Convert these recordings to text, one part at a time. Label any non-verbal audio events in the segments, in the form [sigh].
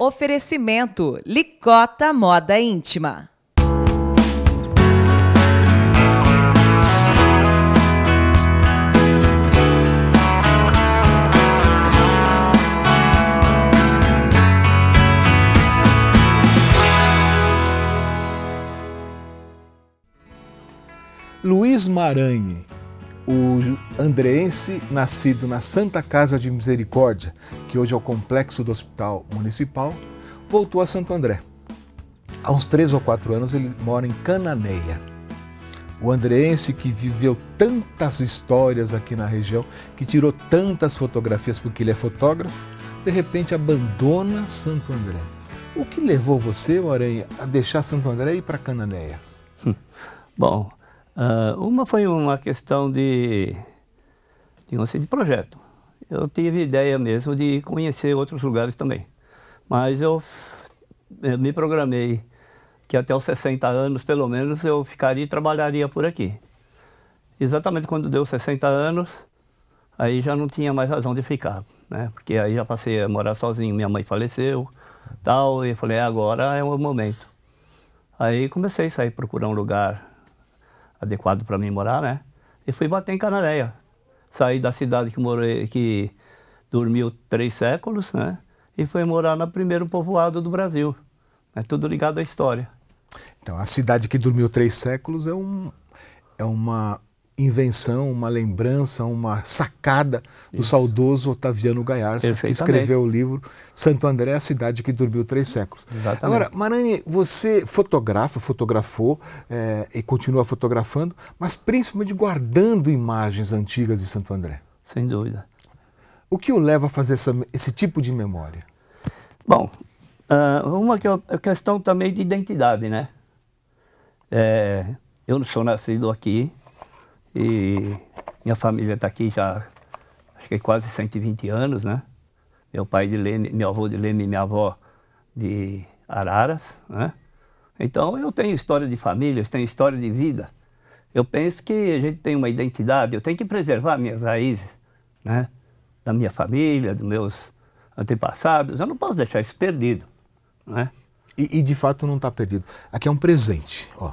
Oferecimento Licota Moda Íntima. Luiz Maranhe o andreense nascido na Santa Casa de Misericórdia, que hoje é o complexo do Hospital Municipal, voltou a Santo André. Há uns três ou quatro anos ele mora em Cananeia. O andreense que viveu tantas histórias aqui na região, que tirou tantas fotografias porque ele é fotógrafo, de repente abandona Santo André. O que levou você, Moreira, a deixar Santo André e ir para Cananeia? [laughs] Bom, Uh, uma foi uma questão de, digamos assim, de projeto. Eu tive ideia mesmo de conhecer outros lugares também. Mas eu, eu me programei que até os 60 anos, pelo menos, eu ficaria e trabalharia por aqui. Exatamente quando deu 60 anos, aí já não tinha mais razão de ficar, né? Porque aí já passei a morar sozinho, minha mãe faleceu, tal, e eu falei, é, agora é o momento. Aí comecei a sair procurar um lugar adequado para mim morar, né? E fui bater em Canaréia. Saí da cidade que morei, que dormiu três séculos, né? E fui morar no primeiro povoado do Brasil. É tudo ligado à história. Então, a cidade que dormiu três séculos é um, é uma invenção, uma lembrança, uma sacada do Isso. saudoso Otaviano Gaiarsa, que escreveu o livro Santo André, a cidade que dormiu três séculos. Exatamente. Agora, Marani, você fotografa, fotografou é, e continua fotografando, mas principalmente guardando imagens antigas de Santo André. Sem dúvida. O que o leva a fazer essa, esse tipo de memória? Bom, ah, uma é é questão também de identidade, né? É, eu não sou nascido aqui, e minha família está aqui já, acho que é quase 120 anos, né? Meu pai de Leme, meu avô de Leme e minha avó de Araras, né? Então eu tenho história de família, eu tenho história de vida. Eu penso que a gente tem uma identidade, eu tenho que preservar minhas raízes, né? Da minha família, dos meus antepassados, eu não posso deixar isso perdido, né? E, e de fato não está perdido. Aqui é um presente, ó.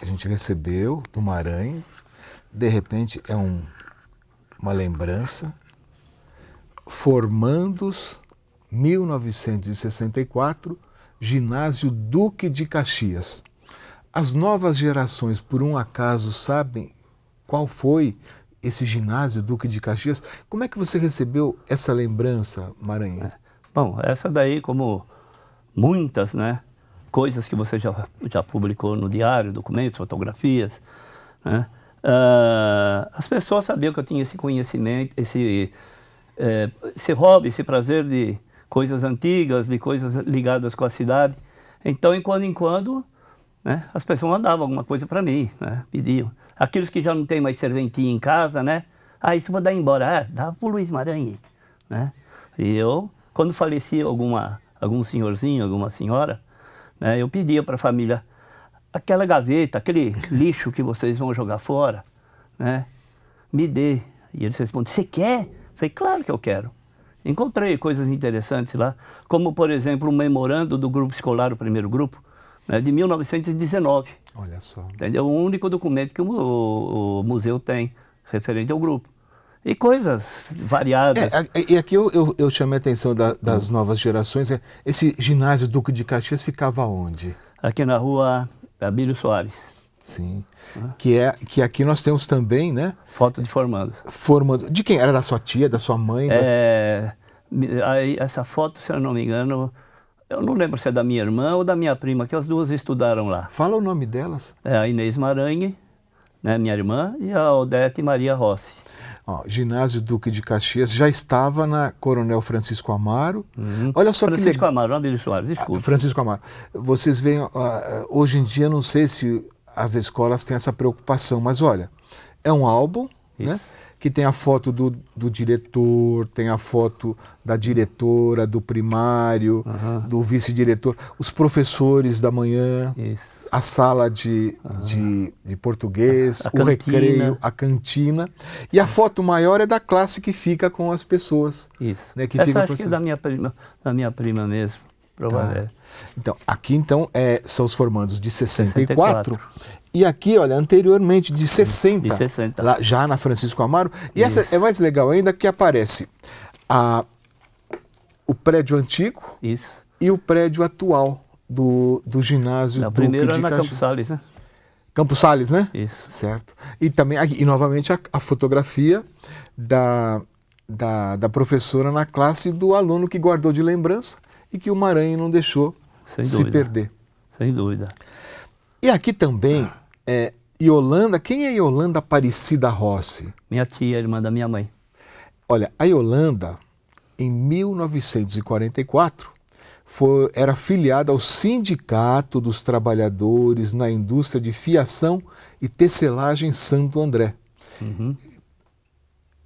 A gente recebeu do Maranhão de repente é um, uma lembrança, formandos 1964, ginásio Duque de Caxias. As novas gerações, por um acaso, sabem qual foi esse ginásio Duque de Caxias? Como é que você recebeu essa lembrança, Maranhão? É. Bom, essa daí, como muitas, né? Coisas que você já, já publicou no diário, documentos, fotografias, né? Uh, as pessoas sabiam que eu tinha esse conhecimento, esse, eh, esse hobby, esse prazer de coisas antigas, de coisas ligadas com a cidade. Então, em quando em quando, né, as pessoas mandavam alguma coisa para mim, né, pediam. Aqueles que já não tem mais serventia em casa, né? Ah, isso vou dar embora. Ah, dá pro Luiz Maranhão, né? E eu, quando falecia alguma, algum senhorzinho, alguma senhora, né, eu pedia para a família, aquela gaveta, aquele lixo que vocês vão jogar fora, né? Me dê. E eles respondem, você quer? Eu falei, claro que eu quero. Encontrei coisas interessantes lá, como, por exemplo, um memorando do grupo escolar, o primeiro grupo, né, de 1919. Olha só. Entendeu? O único documento que o, o, o museu tem referente ao grupo e coisas variadas. É, é e aqui eu, eu, eu, chamei a atenção da, das novas gerações. É, esse ginásio Duque de Caxias ficava onde? Aqui na rua Abílio Soares. Sim. Né? Que, é, que aqui nós temos também, né? Foto de formando. Formando. De quem? Era da sua tia, da sua mãe? é, sua... Essa foto, se eu não me engano, eu não lembro se é da minha irmã ou da minha prima, que as duas estudaram lá. Fala o nome delas. É a Inês Maranhe, né, minha irmã, e a Odete Maria Rossi. Ó, ginásio Duque de Caxias já estava na Coronel Francisco Amaro. Uhum. Olha só Francisco que Francisco Amaro, André Soares, desculpa. Ah, Francisco Amaro. Vocês veem, uh, hoje em dia, não sei se as escolas têm essa preocupação, mas olha, é um álbum, né? Isso. né? que tem a foto do, do diretor, tem a foto da diretora, do primário, uhum. do vice-diretor, os professores da manhã, Isso. a sala de, uhum. de, de, português, a, a o cantina. recreio, a cantina. E a foto maior é da classe que fica com as pessoas. Isso. Né, que Essa fica acho que é da minha prima, da minha prima mesmo. Tá. Então, aqui então é, são os formandos de 64, 64. E aqui, olha, anteriormente, de 60, de 60. Lá, já na Francisco Amaro. E Isso. essa é mais legal ainda que aparece a, o prédio antigo Isso. e o prédio atual do, do ginásio é, na do primeira Duque de na Caxias. Campos Salles, né? Campos Salles, né? Isso. Certo. E também, ah, e novamente, a, a fotografia da, da, da, professora na classe do aluno que guardou de lembrança e que o Maranhão não deixou Sem se dúvida. perder. Sem dúvida. E aqui também é, Yolanda, quem é Yolanda Aparecida Rossi? Minha tia, irmã da minha mãe. Olha, a Yolanda, em 1944, foi, era filiada ao Sindicato dos Trabalhadores na Indústria de Fiação e Tecelagem Santo André. Uhum.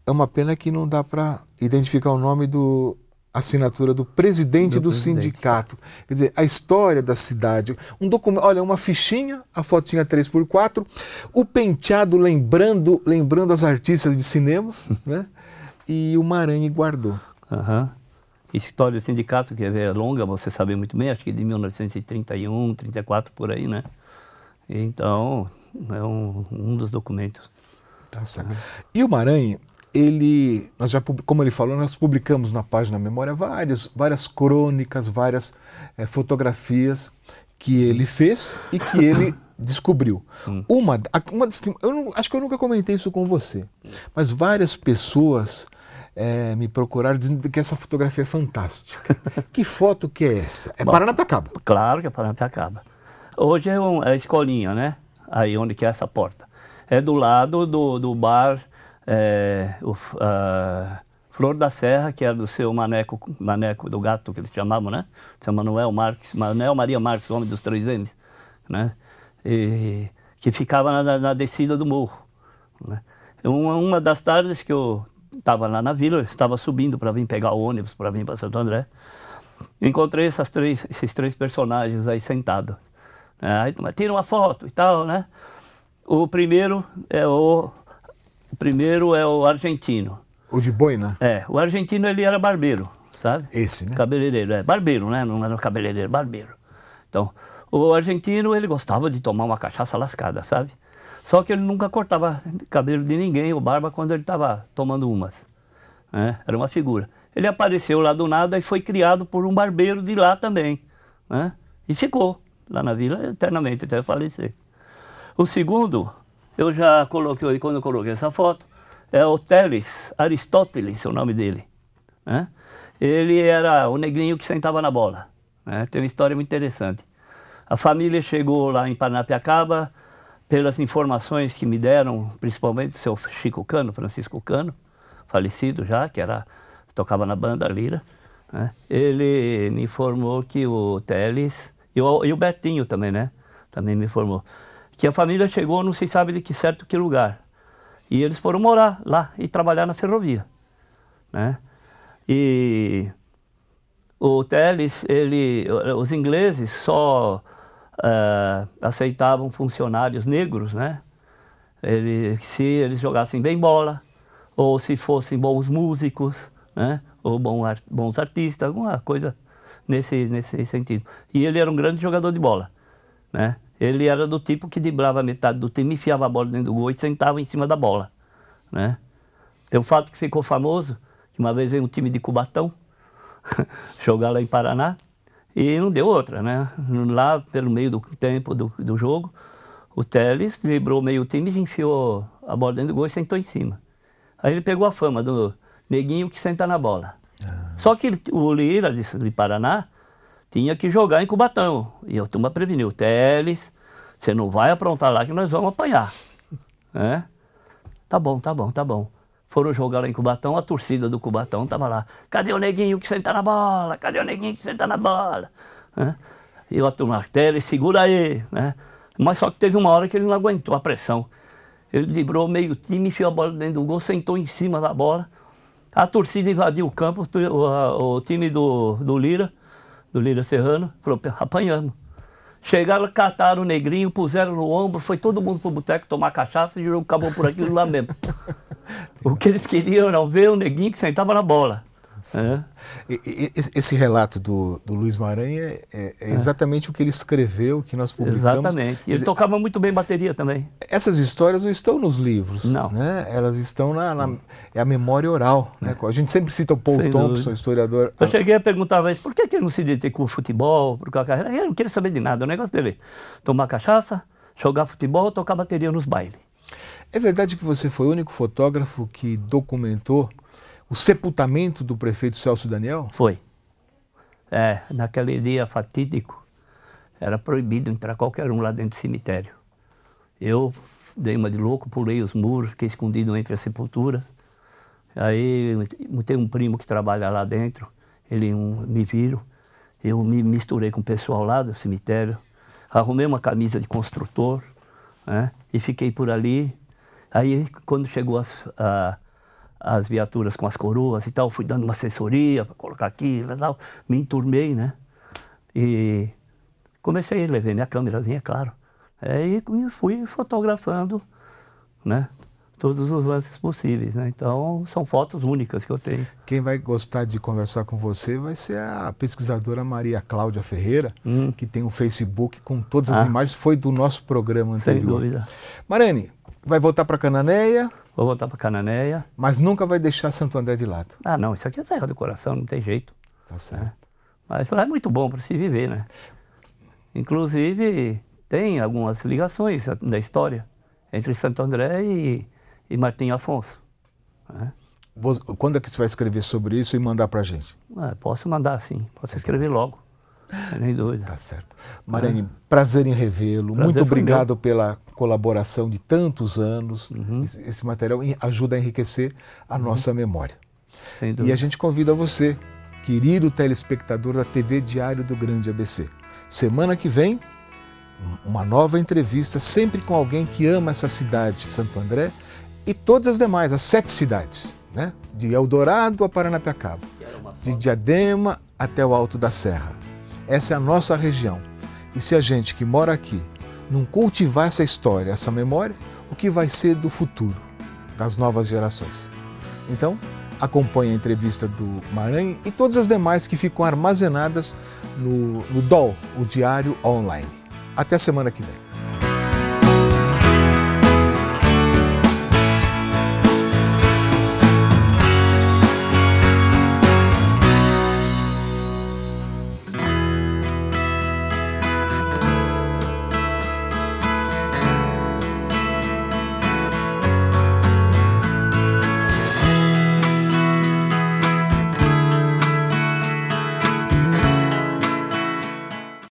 É uma pena que não dá para identificar o nome do, assinatura do presidente do, do presidente. sindicato. Quer dizer, a história da cidade. Um documento, olha, uma fichinha, a fotinha 3x4, o penteado lembrando, lembrando as artistas de cinema, [laughs] né? E o Maranhão guardou. Uhum. História do sindicato, que é longa, você sabe muito bem, acho que de 1931, 34, por aí, né? Então, é um, um dos documentos. Tá certo. Uhum. E o Maranhão ele, nós já, como ele falou, nós publicamos na página Memória várias várias crônicas, várias é, fotografias que ele fez e que ele [coughs] descobriu. Hum. Uma, uma das que eu não, acho que eu nunca comentei isso com você, mas várias pessoas é, me procuraram dizendo que essa fotografia é fantástica. [laughs] que foto que é essa? É Bom, Paranapiacaba? Claro que é Paranapiacaba. Hoje é, um, é a escolinha, né? Aí onde que é essa porta. É do lado do, do bar é, o, a Flor da Serra, que era é do seu maneco, maneco do gato, que eles chamavam, né? Seu Manuel Marques, Manuel Maria Marques, o homem dos três M's, né? E, que ficava na, na, descida do morro. Né? Uma, uma das tardes que eu estava lá na vila, estava subindo para vir pegar o ônibus, para vir para Santo André, encontrei essas três, esses três personagens aí sentados. Né? Aí, tira uma foto e tal, né? O primeiro é o o primeiro é o argentino. O de boina? Né? É, o argentino ele era barbeiro, sabe? Esse, né? Cabeleireiro, é, barbeiro, né? Não era cabeleireiro, barbeiro. Então, o argentino ele gostava de tomar uma cachaça lascada, sabe? Só que ele nunca cortava cabelo de ninguém, ou barba, quando ele estava tomando umas. Né? Era uma figura. Ele apareceu lá do nada e foi criado por um barbeiro de lá também. Né? E ficou lá na vila eternamente, até falecer. O segundo eu já coloquei, quando eu coloquei essa foto, é o Teles, Aristóteles é o nome dele. Né? Ele era o negrinho que sentava na bola. Né? Tem uma história muito interessante. A família chegou lá em Paranapiacaba, pelas informações que me deram, principalmente o seu Chico Cano, Francisco Cano, falecido já, que era tocava na banda Lira, né? ele me informou que o Teles, e o, e o Betinho também, né? Também me informou que a família chegou, não se sabe de que certo que lugar. E eles foram morar lá e trabalhar na ferrovia. Né? E o Teles, ele, os ingleses só uh, aceitavam funcionários negros, né? Ele, se eles jogassem bem bola, ou se fossem bons músicos, né? ou bons artistas, alguma coisa nesse, nesse sentido. E ele era um grande jogador de bola, né? ele era do tipo que driblava metade do time, enfiava a bola dentro do gol e sentava em cima da bola, né? Tem um fato que ficou famoso, que uma vez veio um time de Cubatão [laughs] jogar lá em Paraná e não deu outra, né? Lá pelo meio do tempo do, do jogo, o Teles driblou meio time e enfiou a bola dentro do gol e sentou em cima. Aí ele pegou a fama do neguinho que senta na bola. Ah. Só que o Lira de, de Paraná tinha que jogar em Cubatão. E a turma preveniu. Teles, você não vai aprontar lá que nós vamos apanhar. É? Tá bom, tá bom, tá bom. Foram jogar lá em Cubatão, a torcida do Cubatão estava lá. Cadê o neguinho que senta na bola? Cadê o neguinho que senta na bola? É? E eu ato martelo e segura aí. Né? Mas só que teve uma hora que ele não aguentou a pressão. Ele librou meio time, enfiou a bola dentro do gol, sentou em cima da bola. A torcida invadiu o campo, o, o time do, do Lira, do Lira Serrano, falou, apanhamos. Chegaram, cataram o negrinho, puseram no ombro, foi todo mundo pro boteco tomar cachaça e o acabou por aquilo lá mesmo. [laughs] o que eles queriam era ver o neguinho que sentava na bola esse relato do, do Luiz Maranha é, é exatamente o que ele escreveu, que nós publicamos. Exatamente. ele tocava muito bem bateria também. Essas histórias não estão nos livros. Não. Né? Elas estão na, na é a memória oral. Né? É. A gente sempre cita o Paul Sem Thompson, dúvida. historiador. Eu cheguei a perguntar, mas por que, ele não se dedicou ao futebol? Por a carreira? Ele não queria saber de nada. O negócio dele tomar cachaça, jogar futebol, tocar bateria nos bailes. É verdade que você foi o único fotógrafo que documentou o sepultamento do prefeito Celso Daniel? Foi. É, naquele dia fatídico, era proibido entrar qualquer um lá dentro do cemitério. Eu dei uma de louco, pulei os muros, fiquei escondido entre as sepulturas. Aí tem um primo que trabalha lá dentro, ele um, me viram. Eu me misturei com o pessoal lá do cemitério, arrumei uma camisa de construtor né, e fiquei por ali. Aí, quando chegou a, as viaturas com as coroas e tal, fui dando uma assessoria para colocar aqui e tal, me enturmei, né? E comecei, levar minha câmerazinha, é claro, é, e fui fotografando, né? Todos os lances possíveis, né? Então, são fotos únicas que eu tenho. Quem vai gostar de conversar com você vai ser a pesquisadora Maria Cláudia Ferreira, hum. que tem um Facebook com todas as ah. imagens, foi do nosso programa anterior. Sem dúvida. Marene, vai voltar para Cananeia? Vou voltar para Cananéia. Mas nunca vai deixar Santo André de lado. Ah, não. Isso aqui é Serra do Coração, não tem jeito. Tá né? certo. Né? Mas lá é muito bom para se viver, né? Inclusive, tem algumas ligações da história entre Santo André e, e Martim Afonso. Né? Quando é que você vai escrever sobre isso e mandar para a gente? Ah, posso mandar, sim. Posso escrever logo. Nem dúvida. Tá certo. Marene, é. prazer em revê-lo. Muito obrigado pela colaboração de tantos anos. Uhum. Esse, esse, material ajuda a enriquecer a uhum. nossa memória. E a gente convida você, querido telespectador da TV Diário do Grande ABC. Semana que vem, uma nova entrevista, sempre com alguém que ama essa cidade, Santo André, e todas as demais, as sete cidades, né? De Eldorado a Paranapiacaba, de Diadema até o Alto da Serra. Essa é a nossa região. E se a gente que mora aqui não cultivar essa história, essa memória, o que vai ser do futuro, das novas gerações. Então, acompanhe a entrevista do Maranhão e todas as demais que ficam armazenadas no, no DOL, o Diário Online. Até a semana que vem.